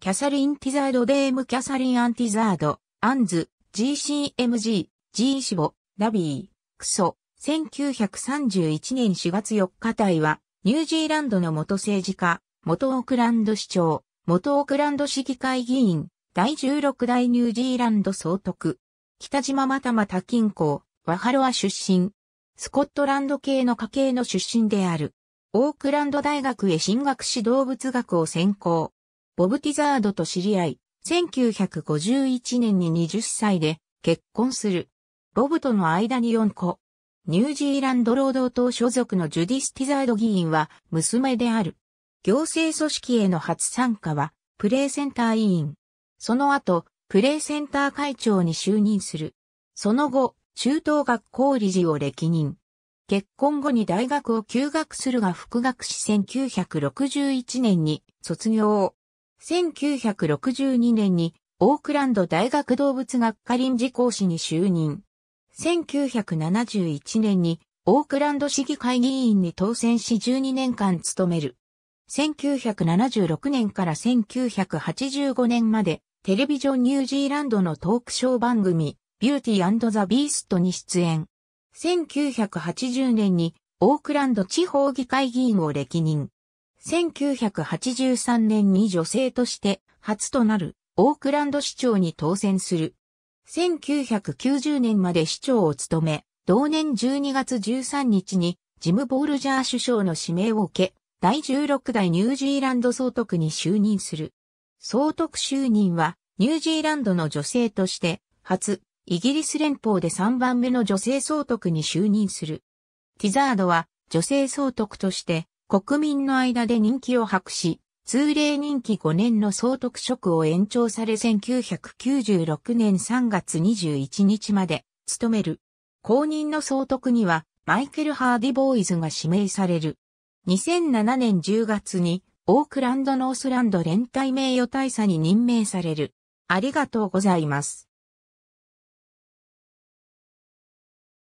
キャサリン・ティザード・デーム・キャサリン・アンティザード、アンズ、GCMG、G シボ、ラビー、クソ、1931年4月4日隊は、ニュージーランドの元政治家、元オークランド市長、元オークランド市議会議員、第16代ニュージーランド総督、北島またまた近郊、ワハロア出身、スコットランド系の家系の出身である。オークランド大学へ進学し動物学を専攻。ボブ・ティザードと知り合い、1951年に20歳で結婚する。ボブとの間に4個。ニュージーランド労働党所属のジュディス・ティザード議員は娘である。行政組織への初参加はプレイセンター委員。その後、プレイセンター会長に就任する。その後、中等学校理事を歴任。結婚後に大学を休学するが復学し1961年に卒業。1962年にオークランド大学動物学科臨時講師に就任。1971年にオークランド市議会議員に当選し12年間務める。1976年から1985年までテレビジョンニュージーランドのトークショー番組ビューティーザ・ビーストに出演。1980年にオークランド地方議会議員を歴任。1983年に女性として初となるオークランド市長に当選する。1990年まで市長を務め、同年12月13日にジム・ボールジャー首相の指名を受け、第16代ニュージーランド総督に就任する。総督就任はニュージーランドの女性として初、イギリス連邦で3番目の女性総督に就任する。ティザードは女性総督として国民の間で人気を博し、通例任期5年の総督職を延長され1996年3月21日まで務める。公認の総督にはマイケル・ハーディボーイズが指名される。2007年10月にオークランド・ノースランド連帯名誉大佐に任命される。ありがとうございます。